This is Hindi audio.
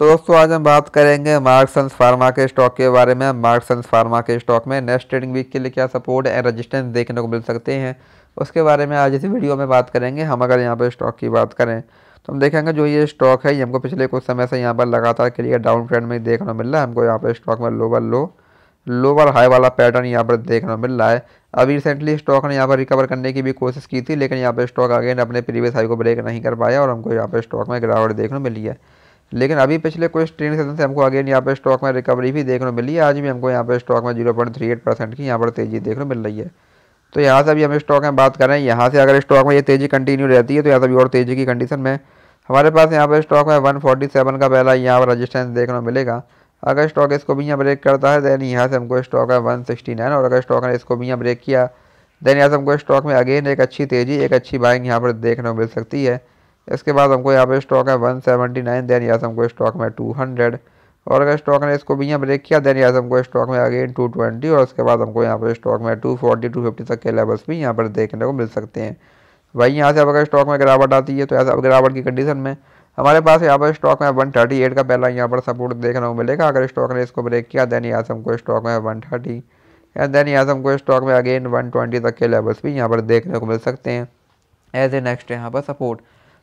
तो दोस्तों आज हम बात करेंगे मार्कसन्स फार्मा के स्टॉक के बारे में मार्कसन्स फार्मा के स्टॉक में नेक्स्ट ट्रेडिंग वीक के लिए क्या सपोर्ट एंड रेजिस्टेंस देखने को मिल सकते हैं उसके बारे में आज इस वीडियो में बात करेंगे हम अगर यहाँ पर स्टॉक की बात करें तो हम देखेंगे जो ये स्टॉक है ये हमको पिछले कुछ समय से यहाँ पर लगातार क्लियर डाउन ट्रेंड में देखने को मिल रहा है हमको यहाँ पर स्टॉक में लोअर लो लोअर हाई वाला पैटर्न यहाँ पर देखने को मिल रहा है अभी रिसेंटली स्टॉक ने यहाँ पर रिकवर करने की भी कोशिश की थी लेकिन यहाँ पर स्टॉक अगेन अपने प्रीवियस हाई को ब्रेक नहीं कर पाया और हमको यहाँ पर स्टॉक में गिरावट देखने को मिली है लेकिन अभी पिछले कुछ ट्रेन सेशन से हमको अगेन यहाँ पर स्टॉक में रिकवरी भी देखने को मिली है आज भी हमको यहाँ पर स्टॉक में zero point three eight percent की यहाँ पर तेज़ी देखने को मिल रही है तो यहाँ से अभी हम स्टॉक में बात कर रहे हैं यहाँ से अगर स्टॉक में ये तेज़ी कंटिन्यू रहती है तो यहाँ से भी और तेज़ी की कंडीशन में हमारे पास यहाँ पर स्टॉक में सेवन का पहला यहाँ पर रजिस्टेंस देखने को मिलेगा अगर स्टॉक इसको भी यहाँ ब्रेक करता है देन यहाँ से हमको स्टॉक है वन सिक्सटी नाइन और अगर स्टॉक ने इसको भी यहाँ ब्रेक किया देन यहाँ से हमको स्टॉक में अगेन एक अच्छी तेज़ी एक अच्छी बाइंग यहाँ पर देखने को मिल सकती है इसके बाद हमको यहाँ पे स्टॉक है वन सेवेंटी नाइन देन यहाँ से हमको स्टॉक में टू हंड्रेड और अगर स्टॉक ने इसको भी यहाँ ब्रेक किया देन यहाँ से हमको स्टॉक में अगेन टू ट्वेंटी और उसके बाद हमको यहाँ पर स्टॉक में टू फोर्टी टू फिफ्टी तक के लेवल्स भी यहाँ पर देखने को मिल सकते हैं वहीं यहाँ से अब अगर स्टॉक में गिरावट आती है तो यहाँ से अब गिरावट की कंडीशन में हमारे पास यहाँ पर स्टॉक में एट का पहला यहाँ पर सपोर्ट देखने को मिलेगा अगर स्टॉक ने इसको ब्रेक किया देन यहाँ से हमको स्टॉक में वन एंड देन यहाँ से हमको स्टॉक में अगेन ट्वेंटी तक के लेवल्स भी यहाँ पर देखने को मिल सकते हैं एज ए नेक्स्ट यहाँ पर सपोर्ट